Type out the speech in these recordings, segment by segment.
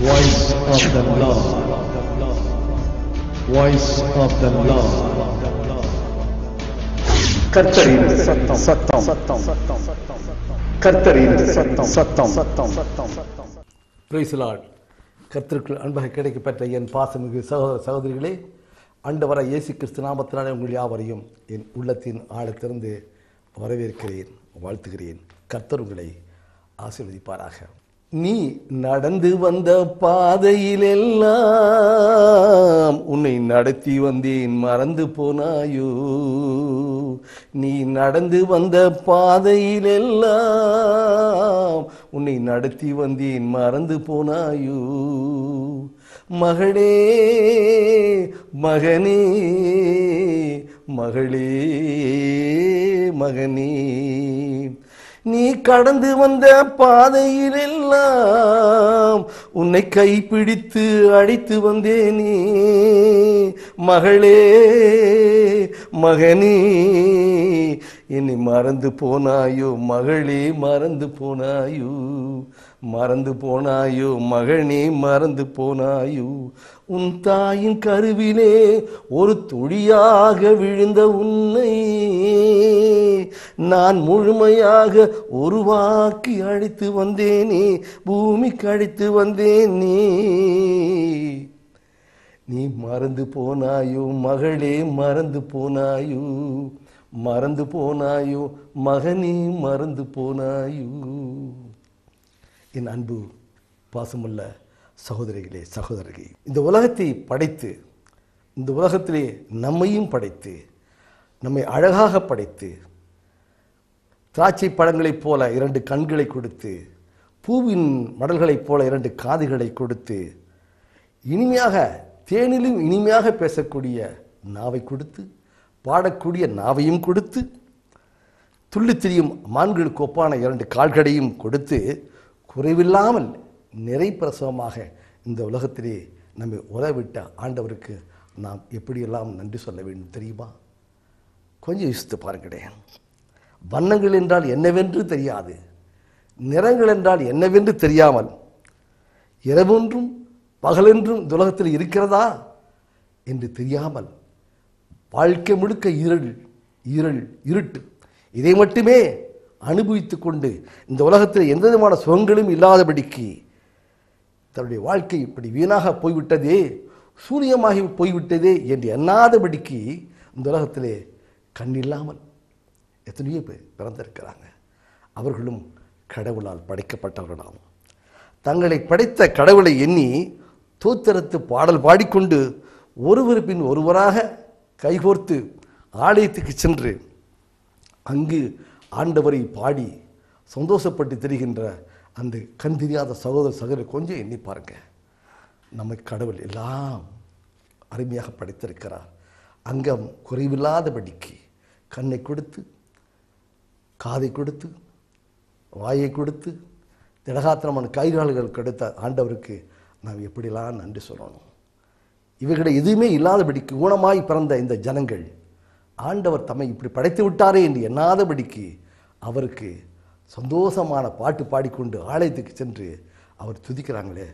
Voice of the Lord. Voice of the Lord. கர்த்தரின் சத்தம் சத்தம் சத்தம் கர்த்தரின் சத்தம் சத்தம் சத்தம் சத்தம் சத்தம் பிரைஸ்லாட் கர்த்தருக்குள் அன்பாக கிடைக்கப்பட்ட என் பாசமிகு சகோதர சகோதரிகளே அண்டவர இயேசு கிறிஸ்து நாமத்தினாலே உங்கள் யாவரையும் என் உள்ளத்தின் ஆழத்திறந்து வரவேற்கிறேன் வாழ்த்துகிறேன் கர்த்தர் உங்களை ஆசீர்வதிப்பாராக நீ நடந்து வந்த பாதையிலெல்லாம் உன்னை நடத்தி வந்தேன் மறந்து போனாயோ நீ நடந்து வந்த பாதையிலெல்லாம் உன்னை நடத்தி வந்தேன் மறந்து போனாயோ மகளே மகனே மகளே மகனே நீ கடந்து வந்த பாதையில் எல்லாம் உன்னை கைப்பிடித்து அழைத்து வந்தேனே மகளே மகனே என்னை மறந்து போனாயோ மகளே மறந்து போனாயோ மறந்து போனாயோ மகனே மறந்து போனாயோ உன் தாயின் கருவிலே ஒரு துளியாக விழுந்த உன்னை நான் முழுமையாக உருவாக்கி அழைத்து வந்தேனே பூமிக்கு அழைத்து வந்தேனே நீ மறந்து போனாயோ மகளே மறந்து போனாயோ மறந்து போனாயோ மகனே மறந்து போனாயோ என் அன்பு பாசமுள்ள சகோதரிகளே சகோதரிகளே இந்த உலகத்தை படைத்து இந்த உலகத்திலே நம்மையும் படைத்து நம்மை அழகாக படைத்து திராட்சை பழங்களைப் போல இரண்டு கண்களை கொடுத்து பூவின் மடல்களைப் போல இரண்டு காதுகளை கொடுத்து இனிமையாக தேனிலும் இனிமையாக பேசக்கூடிய நாவை கொடுத்து பாடக்கூடிய நாவையும் கொடுத்து துள்ளித்திரியும் மான்களுக்கு ஒப்பான இரண்டு கால்களையும் கொடுத்து குறைவில்லாமல் நிறை பிரசவமாக இந்த உலகத்திலே நம்மை உறவிட்ட ஆண்டவருக்கு நாம் எப்படியெல்லாம் நன்றி சொல்ல வேண்டும் தெரியுமா கொஞ்சம் யோசித்து பாருங்களே வண்ணங்கள் என்றால் என்னவென்று தெரியாது நிறங்கள் என்றால் என்னவென்று தெரியாமல் இரவொன்றும் பகலென்றும் இந்த உலகத்தில் இருக்கிறதா என்று தெரியாமல் வாழ்க்கை முழுக்க இருள் இருள் இருட்டு இதை மட்டுமே அனுபவித்து கொண்டு இந்த உலகத்தில் எந்த விதமான சுகங்களும் இல்லாதபடிக்கு தன்னுடைய வாழ்க்கை இப்படி வீணாக போய்விட்டதே சூரியமாகி போய்விட்டதே என்று எண்ணாதபடிக்கு இந்த உலகத்திலே கண்ணில்லாமல் எத்தனையோ பேர் பிறந்திருக்கிறாங்க அவர்களும் கடவுளால் படைக்கப்பட்டவர்களாகும் தங்களை படைத்த கடவுளை எண்ணி தூத்தரத்து பாடல் பாடிக்கொண்டு ஒருவர் பின் ஒருவராக கைகோர்த்து ஆலயத்துக்கு சென்று அங்கு ஆண்டவரை பாடி சந்தோஷப்பட்டு தெரிகின்ற அந்த கண் தெரியாத சகோதர சகோதரி கொஞ்சம் எண்ணி பாருங்கள் நம்மை கடவுள் எல்லாம் அருமையாக படைத்திருக்கிறார் அங்கம் குறைவில்லாதபடிக்கு கண்ணை கொடுத்து காதை கொடுத்து வாயை கொடுத்து திடகாத்திரமான கைகால்கள் கிடைத்த ஆண்டவருக்கு நாம் எப்படிலாம் நன்றி சொல்லணும் இவைகளை எதுவுமே இல்லாதபடிக்கு ஊனமாய் பிறந்த இந்த ஜனங்கள் ஆண்டவர் தம்மை இப்படி படைத்து விட்டாரே என்று எண்ணாதபடிக்கு அவருக்கு சந்தோஷமான பாட்டு பாடிக்கொண்டு ஆலயத்துக்கு சென்று அவர் துதிக்கிறாங்களே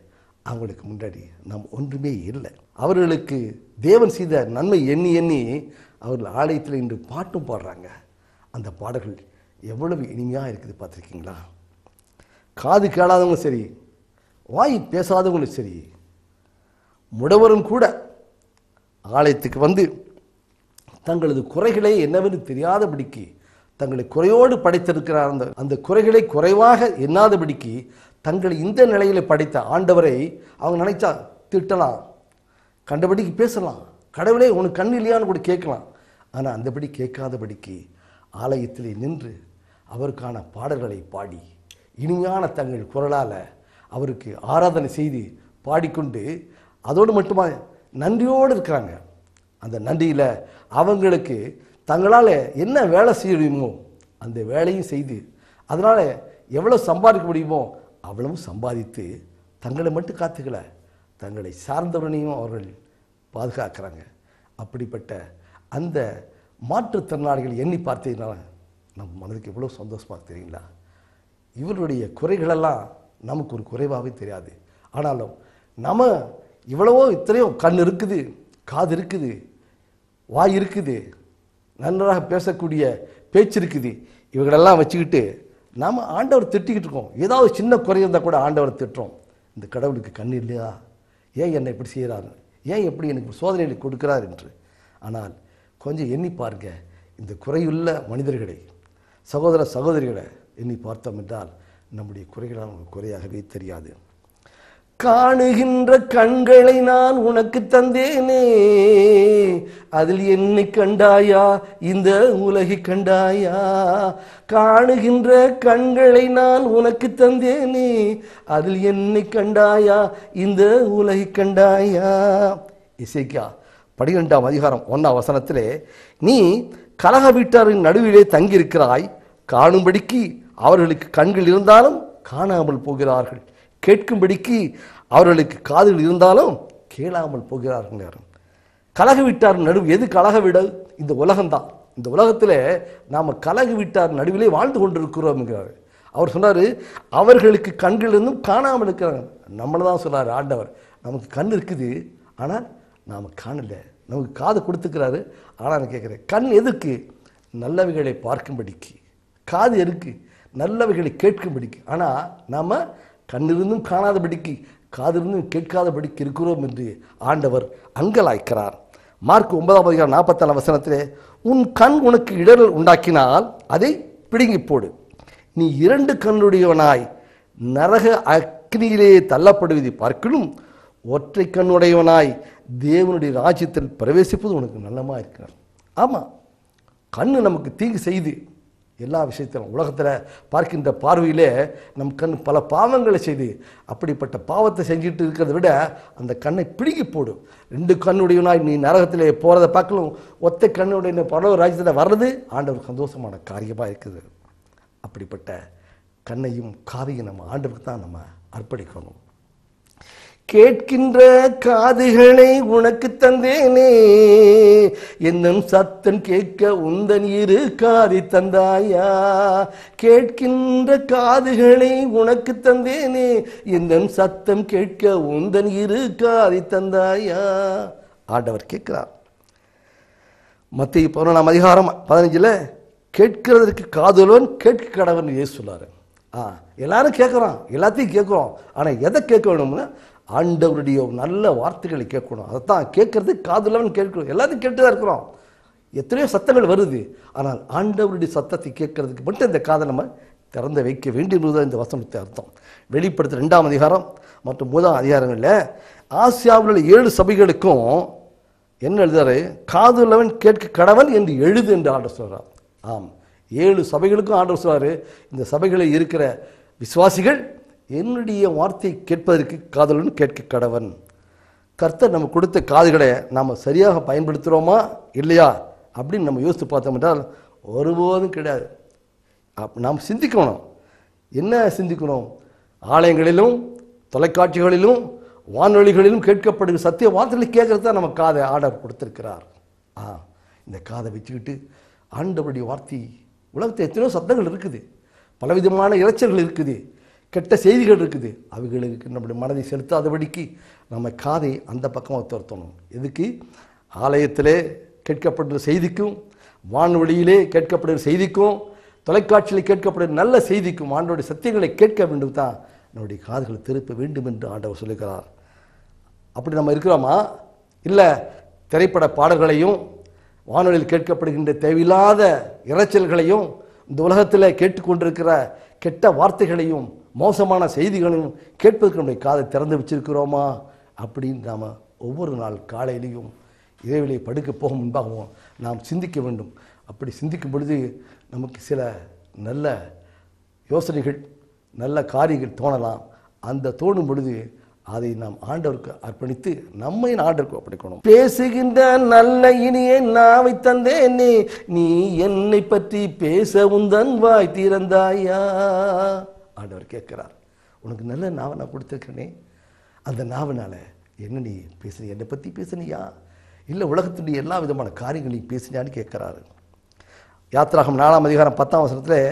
அவங்களுக்கு முன்னாடி நாம் ஒன்றுமே இல்லை அவர்களுக்கு தேவன் செய்த நன்மை எண்ணி எண்ணி அவர்கள் ஆலயத்தில் இன்று பாட்டும் பாடுறாங்க அந்த பாடல்கள் எவ்வளவு இனிமையாக இருக்குது பார்த்துருக்கீங்களா காது கேளாதவங்களும் சரி வாய் பேசாதவங்களும் சரி முடவரும் கூட ஆலயத்துக்கு வந்து தங்களது குறைகளை என்னவென்று தெரியாதபடிக்கு தங்களை குறையோடு படைத்திருக்கிறார் அந்த அந்த குறைகளை குறைவாக எண்ணாதபடிக்கு தங்களை இந்த நிலையில் படைத்த ஆண்டவரை அவங்க நினைச்சா திட்டலாம் கண்டபடிக்கு பேசலாம் கடவுளே உனக்கு கண் இல்லையான்னு கூட கேட்கலாம் ஆனால் அந்தபடி கேட்காதபடிக்கு ஆலயத்திலே நின்று அவருக்கான பாடல்களை பாடி இனிமையான தங்கள் குரலால் அவருக்கு ஆராதனை செய்து பாடிக்கொண்டு அதோடு மட்டுமா நன்றியோடு இருக்கிறாங்க அந்த நன்றியில் அவங்களுக்கு தங்களால் என்ன வேலை செய்ய முடியுமோ அந்த வேலையும் செய்து அதனால் எவ்வளோ சம்பாதிக்க முடியுமோ அவ்வளவும் சம்பாதித்து தங்களை மட்டும் காத்துக்கல தங்களை சார்ந்தவனையும் அவர்கள் பாதுகாக்கிறாங்க அப்படிப்பட்ட அந்த மாற்றுத்திறனாளிகள் எண்ணி பார்த்தீங்கன்னா நம் மனதுக்கு எவ்வளோ சந்தோஷமாக தெரியுங்களா இவருடைய குறைகளெல்லாம் நமக்கு ஒரு குறைவாகவே தெரியாது ஆனாலும் நம்ம இவ்வளவோ இத்தனையோ கண் இருக்குது காது இருக்குது வாய் இருக்குது நன்றாக பேசக்கூடிய பேச்சு இருக்குது இவங்களெல்லாம் வச்சுக்கிட்டு நாம் ஆண்டவர் திட்டிக்கிட்டு இருக்கோம் ஏதாவது சின்ன குறை இருந்தால் கூட ஆண்டவர் திட்டுறோம் இந்த கடவுளுக்கு கண்ணு இல்லையா ஏன் என்னை இப்படி செய்கிறாரு ஏன் எப்படி எனக்கு சோதனைகளை கொடுக்கிறார் என்று ஆனால் கொஞ்சம் எண்ணி பாருங்க இந்த குறையுள்ள மனிதர்களை சகோதர சகோதரிகளை எண்ணி பார்த்தோம் என்றால் நம்முடைய குறைகளால் குறையாகவே தெரியாது காணுகின்ற கண்களை நான் உனக்கு தந்தேனே அதில் என்னை கண்டாயா இந்த உலகை கண்டாயா காணுகின்ற கண்களை நான் உனக்கு தந்தேனே அதில் என்னை கண்டாயா இந்த உலகை கண்டாயா இசைக்கா படிகண்டாம் அதிகாரம் ஒன்னா வசனத்திலே நீ கலக வீட்டாரின் நடுவிலே தங்கியிருக்கிறாய் காணும்படிக்கு அவர்களுக்கு கண்கள் இருந்தாலும் காணாமல் போகிறார்கள் கேட்கும்படிக்கு அவர்களுக்கு காதுகள் இருந்தாலும் கேளாமல் போகிறார்கள் கலக விட்டார் நடுவு எது கலக விட இந்த உலகம்தான் இந்த உலகத்தில் நாம் கலக விட்டார் நடுவிலே வாழ்ந்து கொண்டிருக்கிறோம்ங்கிறார் அவர் சொன்னார் அவர்களுக்கு கண்களிலிருந்தும் காணாமல் இருக்கிறாங்க நம்மளை தான் சொல்கிறார் ஆண்டவர் நமக்கு கண் இருக்குது ஆனால் நாம் காணலை நமக்கு காது கொடுத்துக்கிறாரு ஆனால் நான் கேட்குறேன் கண் எதுக்கு நல்லவைகளை பார்க்கும்படிக்கு காது எதுக்கு நல்லவைகளை கேட்கும்படிக்கு ஆனால் நாம் கண்ணிருந்தும் காணாதபடிக்கு காதிலிருந்து கேட்காதபடிக்கு இருக்கிறோம் என்று ஆண்டவர் அங்கலாய்க்கிறார் மார்க் ஒன்பதாம் அதிகாரம் நாற்பத்தாறு வசனத்திலே உன் கண் உனக்கு இடர்கள் உண்டாக்கினால் அதை பிடுங்கி போடு நீ இரண்டு கண்ணுடையவனாய் நரக அக்னியிலே தள்ளப்படுவதை பார்க்கணும் ஒற்றை கண்ணுடையவனாய் தேவனுடைய ராஜ்யத்தில் பிரவேசிப்பது உனக்கு நல்லமாக இருக்கிறார் ஆமாம் கண்ணு நமக்கு தீங்கு செய்து எல்லா விஷயத்திலும் உலகத்தில் பார்க்கின்ற பார்வையிலே நம் கண் பல பாவங்களை செய்து அப்படிப்பட்ட பாவத்தை செஞ்சுட்டு இருக்கிறத விட அந்த கண்ணை பிடுங்கி போடும் ரெண்டு கண்ணுடையவனாய் நீ நரகத்திலே போகிறத பார்க்கலாம் ஒத்த கண்ணுடைய பரவ ராஜ்யத்தில் வர்றது ஆண்டவர் சந்தோஷமான காரியமாக இருக்குது அப்படிப்பட்ட கண்ணையும் காதையும் நம்ம ஆண்டவருக்கு தான் நம்ம அர்ப்பணிக்கணும் கேட்கின்ற காதுகளை உனக்கு தந்தேனே என்னும் சத்தன் கேட்க உந்தன் இரு காதி தந்தாயா கேட்கின்ற காதுகளை உனக்கு தந்தேனே என்னும் சத்தம் கேட்க உந்தன் இரு காதி தந்தாயா ஆண்டவர் கேட்கிறார் மத்திய பதினாலாம் அதிகாரம் பதினஞ்சில் கேட்கிறதற்கு காதலோன் கேட்க கடவுள் ஏ சொல்லார் ஆ எல்லாரும் கேட்குறோம் எல்லாத்தையும் கேட்குறோம் ஆனால் எதை கேட்க வேணும்னா ஆண்டவருடைய நல்ல வார்த்தைகளை கேட்கணும் அதைத்தான் கேட்குறது காதலவன் கேட்கணும் எல்லாத்தையும் கேட்டு தான் இருக்கிறோம் எத்தனையோ சத்தங்கள் வருது ஆனால் ஆண்டவருடைய சத்தத்தை கேட்கறதுக்கு மட்டும் இந்த காதை நம்ம திறந்து வைக்க வேண்டியதுதான் இந்த வசனத்தை அர்த்தம் வெளிப்படுத்த ரெண்டாம் அதிகாரம் மற்றும் மூதாம் அதிகாரங்களில் ஆசியாவில் உள்ள ஏழு சபைகளுக்கும் என்ன எழுதுறாரு காதுள்ளவன் கேட்க கடவன் என்று எழுது என்று ஆர்டர் சொல்கிறார் ஆம் ஏழு சபைகளுக்கும் ஆர்டர் சொல்கிறார் இந்த சபைகளில் இருக்கிற விசுவாசிகள் என்னுடைய வார்த்தை கேட்பதற்கு காதலன் கேட்க கடவன் கர்த்தர் நம்ம கொடுத்த காதுகளை நாம் சரியாக பயன்படுத்துகிறோமா இல்லையா அப்படின்னு நம்ம யோசித்து பார்த்தோம் என்றால் ஒருபோதும் கிடையாது அப் நாம் சிந்திக்கணும் என்ன சிந்திக்கணும் ஆலயங்களிலும் தொலைக்காட்சிகளிலும் வானொலிகளிலும் கேட்கப்படுகிற சத்திய வார்த்தைகளை கேட்குறது தான் நம்ம காதை ஆர்டர் கொடுத்துருக்கிறார் ஆ இந்த காதை வச்சுக்கிட்டு ஆண்டவருடைய வார்த்தை உலகத்தில் எத்தனையோ சத்தங்கள் இருக்குது பலவிதமான இறைச்சல்கள் இருக்குது கெட்ட செய்திகள் இருக்குது அவைகளுக்கு நம்முடைய மனதை செலுத்தாதபடிக்கு நம்ம காதை அந்த பக்கமாக துரத்தணும் எதுக்கு ஆலயத்திலே கேட்கப்படுற செய்திக்கும் வானொலியிலே கேட்கப்படுகிற செய்திக்கும் தொலைக்காட்சியில் கேட்கப்படுற நல்ல செய்திக்கும் ஆண்டோடைய சத்தியங்களை கேட்க வேண்டும் தான் நம்முடைய காதுகளை திருப்ப வேண்டும் என்று ஆண்டவர் சொல்லுகிறார் அப்படி நம்ம இருக்கிறோமா இல்லை திரைப்பட பாடல்களையும் வானொலியில் கேட்கப்படுகின்ற தேவையில்லாத இறைச்சல்களையும் இந்த உலகத்தில் கேட்டுக்கொண்டிருக்கிற கெட்ட வார்த்தைகளையும் மோசமான செய்திகளும் கேட்பதற்கு நம்முடைய காதை திறந்து வச்சிருக்கிறோமா அப்படின்னு நாம் ஒவ்வொரு நாள் காலையிலையும் இறைவெளியை படுக்க போகும் முன்பாகவும் நாம் சிந்திக்க வேண்டும் அப்படி சிந்திக்கும் பொழுது நமக்கு சில நல்ல யோசனைகள் நல்ல காரியங்கள் தோணலாம் அந்த தோணும் பொழுது அதை நாம் ஆண்டவருக்கு அர்ப்பணித்து நம்மை ஆண்டவருக்கு அர்ப்பணிக்கணும் பேசுகின்ற நல்ல இனிய நாவை தந்தேன் நீ என்னை பற்றி பேசவும் தன் வாய் தீரந்தாயா ஆண்டவர் கேட்குறார் உனக்கு நல்ல நாவை நான் கொடுத்துருக்கேனே அந்த நாவனால் என்ன நீ பேசுனி என்னை பற்றி பேசுனியா இல்லை உலகத்துடைய எல்லா விதமான காரியங்களையும் பேசினியான்னு கேட்குறாரு யாத்திராகம் நாலாம் அதிகாரம் பத்தாம் வருஷத்தில்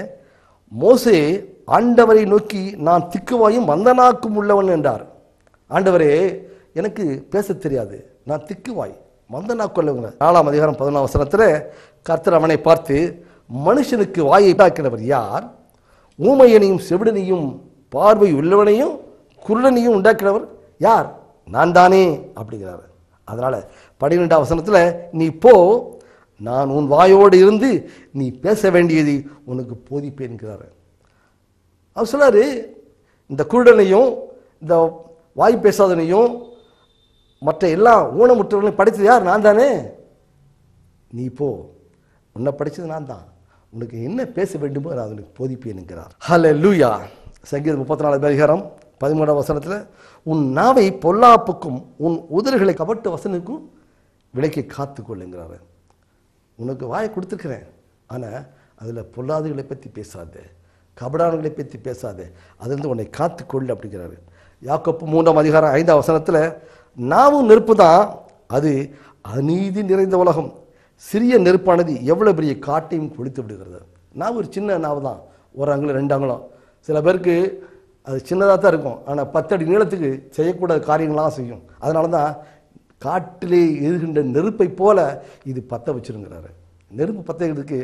மோசே ஆண்டவரை நோக்கி நான் திக்குவாயும் மந்தனாக்கும் உள்ளவன் என்றார் ஆண்டவரே எனக்கு பேச தெரியாது நான் திக்குவாய் மந்தனாக்குள்ளவங்க நாலாம் அதிகாரம் பதினாலாம் வசனத்தில் கர்த்தர் அவனை பார்த்து மனுஷனுக்கு வாயை பார்க்கிறவர் யார் ஊமையனையும் செவிடனையும் பார்வை உள்ளவனையும் குருடனையும் உண்டாக்கினவர் யார் நான் தானே அப்படிங்கிறார் அதனால் பனிரெண்டாம் வசனத்தில் நீ போ நான் உன் வாயோடு இருந்து நீ பேச வேண்டியது உனக்கு போதிப்பேன்கிறார் அவர் சொல்லார் இந்த குருடனையும் இந்த வாய் பேசாதனையும் மற்ற எல்லா ஊனமுற்றவர்களையும் படித்தது யார் நான் தானே நீ போ உன்னை படித்தது நான் தான் உனக்கு என்ன பேச வேண்டுமோ நான் அவனுக்கு போதிப்பேன் என்கிறார் ஹல லூயா சங்கீத முப்பத்தி நாலு பரிகாரம் பதிமூணாம் வசனத்தில் உன் நாவை பொல்லாப்புக்கும் உன் உதிர்களை கபட்டு வசனுக்கும் விலைக்கு காத்துக்கொள்ளுங்கிறாரு உனக்கு வாயை கொடுத்துருக்குறேன் ஆனால் அதில் பொல்லாதுகளை பற்றி பேசாது கபடானவர்களை பற்றி பேசாது அதுலேருந்து உன்னை காத்துக்கொள் அப்படிங்கிறாரு யாக்கப்பு மூன்றாம் அதிகாரம் ஐந்தாம் வசனத்தில் நாவும் நெருப்பு தான் அது அநீதி நிறைந்த உலகம் சிறிய நெருப்பானது எவ்வளோ பெரிய காட்டையும் கொளித்து விடுகிறது நான் ஒரு சின்ன நாவு தான் ஒரு அங்குலம் ரெண்டு அங்குலம் சில பேருக்கு அது சின்னதாக தான் இருக்கும் ஆனால் பத்தடி நீளத்துக்கு செய்யக்கூடாத காரியங்கள்லாம் செய்யும் அதனால தான் காட்டிலே எழுகின்ற நெருப்பை போல இது பற்ற வச்சுருங்கிறாரு நெருப்பு பற்றைகிறதுக்கு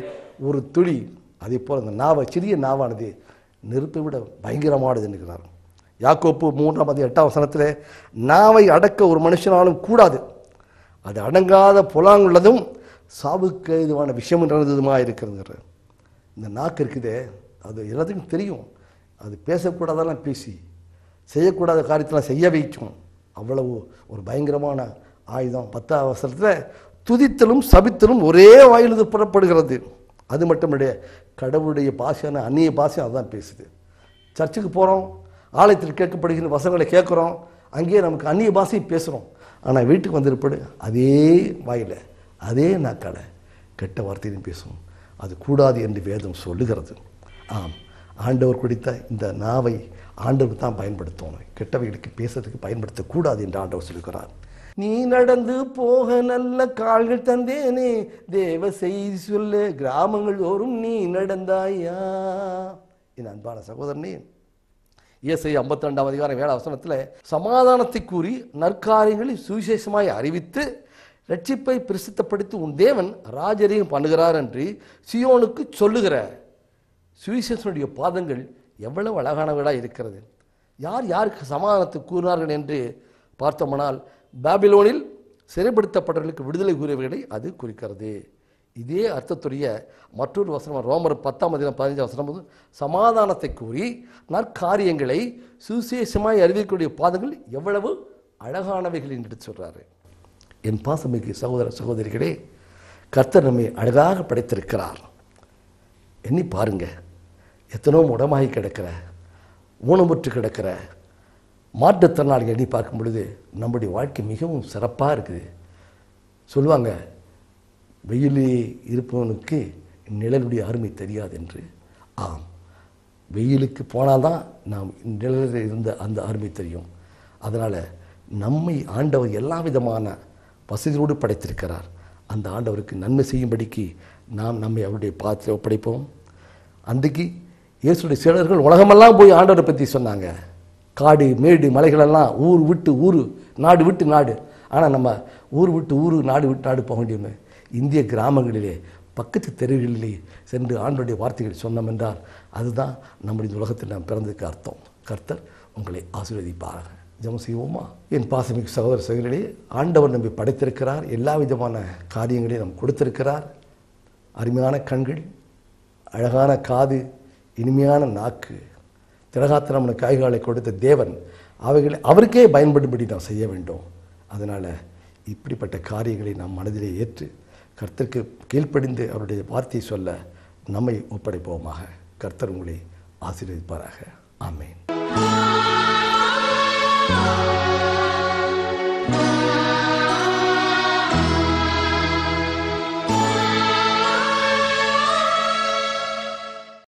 ஒரு துளி அதே போல் அந்த நாவை சிறிய நாவானது நெருப்பை விட பயங்கரமானது என்கிறார் யாக்கோப்பு மூன்றாம் பதி எட்டாம் வசனத்தில் நாவை அடக்க ஒரு மனுஷனாலும் கூடாது அது அடங்காத புலாங்குள்ளதும் சாவுக்கு இதுவான விஷயம் நடந்ததுமாக இருக்கிறது இந்த நாக்கு இருக்குது அது எல்லாத்துக்கும் தெரியும் அது பேசக்கூடாதெல்லாம் பேசி செய்யக்கூடாத காரியத்தெல்லாம் செய்ய வைக்கும் அவ்வளவு ஒரு பயங்கரமான ஆயுதம் பத்த அவசரத்தில் துதித்தலும் சபித்தலும் ஒரே வாயிலிருந்து புறப்படுகிறது அது மட்டும் இல்லையா கடவுளுடைய பாஷையான அந்நிய பாஷை அதுதான் பேசுது சர்ச்சுக்கு போகிறோம் ஆலயத்தில் கேட்கப்படுகிற வசங்களை கேட்குறோம் அங்கேயே நமக்கு அந்நிய பாஷையும் பேசுகிறோம் ஆனால் வீட்டுக்கு வந்திருப்படு அதே வாயில் அதே கடை கெட்ட வார்த்தையிலும் பேசும் அது கூடாது என்று வேதம் சொல்லுகிறது ஆம் ஆண்டவர் குடித்த இந்த நாவை ஆண்டவர் தான் பயன்படுத்தணும் கெட்டவைகளுக்கு பேசுறதுக்கு பயன்படுத்தக்கூடாது என்று ஆண்டவர் சொல்லுகிறார் நீ நடந்து போக நல்ல கால்கள் தந்தேனே தேவ செய்தி சொல்ல கிராமங்கள் தோறும் நீ நடந்தாயா என் அன்பான சகோதரனே இயேசை ஐம்பத்தி ரெண்டாம் அதிகார வேலை அவசரத்தில் சமாதானத்தை கூறி நற்காரியங்களை சுவிசேஷமாய் அறிவித்து ரட்சிப்பை பிரசித்தப்படுத்தி உன் தேவன் ராஜரையும் பண்ணுகிறார் என்று சியோனுக்கு சொல்லுகிற சுவிசேஷனுடைய பாதங்கள் எவ்வளவு அழகானவர்களாக இருக்கிறது யார் யாருக்கு சமாதானத்தை கூறினார்கள் என்று பார்த்தோமானால் பாபிலோனில் சிறைப்படுத்தப்பட்டவர்களுக்கு விடுதலை கூறியவர்களை அது குறிக்கிறது இதே அர்த்தத்துடைய மற்றொரு வசனம் ரோமர் பத்தாம் மதியம் பதினஞ்சாம் வசனம் போது சமாதானத்தை கூறி நற்காரியங்களை சுசேஷமாய் அறிவிக்கக்கூடிய பாதங்கள் எவ்வளவு அழகானவைகள் என்று சொல்கிறாரு என் பாசமிகு சகோதர சகோதரிகளே கர்த்தர் நம்மை அழகாக படைத்திருக்கிறார் எண்ணி பாருங்க எத்தனோ உடமாகி கிடக்கிற ஊனமுற்று கிடக்கிற மாற்றுத்திறனாளிகள் எண்ணி பார்க்கும் பொழுது நம்முடைய வாழ்க்கை மிகவும் சிறப்பாக இருக்குது சொல்லுவாங்க வெயிலே இருப்பவனுக்கு நிழலுடைய அருமை தெரியாது என்று ஆம் வெயிலுக்கு போனால் தான் நாம் நிழலில் இருந்த அந்த அருமை தெரியும் அதனால் நம்மை ஆண்டவர் எல்லா விதமான வசதியோடு படைத்திருக்கிறார் அந்த ஆண்டவருக்கு நன்மை செய்யும்படிக்கு நாம் நம்மை அவருடைய பாத்திரை ஒப்படைப்போம் அன்றைக்கு இயேசுடைய சீடர்கள் உலகமெல்லாம் போய் ஆண்டவரை பற்றி சொன்னாங்க காடு மேடு மலைகளெல்லாம் ஊர் விட்டு ஊர் நாடு விட்டு நாடு ஆனால் நம்ம ஊர் விட்டு ஊர் நாடு விட்டு நாடு போக வேண்டியமே இந்திய கிராமங்களிலே பக்கத்து தெருவுகளிலே சென்று ஆண்டோடைய வார்த்தைகள் சொன்னோம் என்றால் அதுதான் நம்முடைய உலகத்தில் நாம் பிறந்ததுக்கு அர்த்தம் கர்த்தர் உங்களை ஆசீர்வதிப்பார்கள் ஜெபம் செய்வோமா என் பாசமிக் சகோதர சகோதரிகளே ஆண்டவர் நம்பி படைத்திருக்கிறார் எல்லா விதமான காரியங்களையும் நம் கொடுத்திருக்கிறார் அருமையான கண்கள் அழகான காது இனிமையான நாக்கு திரகாத்திரமான காய்காலை கொடுத்த தேவன் அவைகளை அவருக்கே பயன்படும்படி நாம் செய்ய வேண்டும் அதனால் இப்படிப்பட்ட காரியங்களை நாம் மனதிலே ஏற்று கர்த்தருக்கு கீழ்ப்படிந்து அவருடைய வார்த்தை சொல்ல நம்மை ஒப்படைப்போமாக கர்த்தர் உங்களை ஆசீர்வதிப்பாராக ஆமேன் Oh.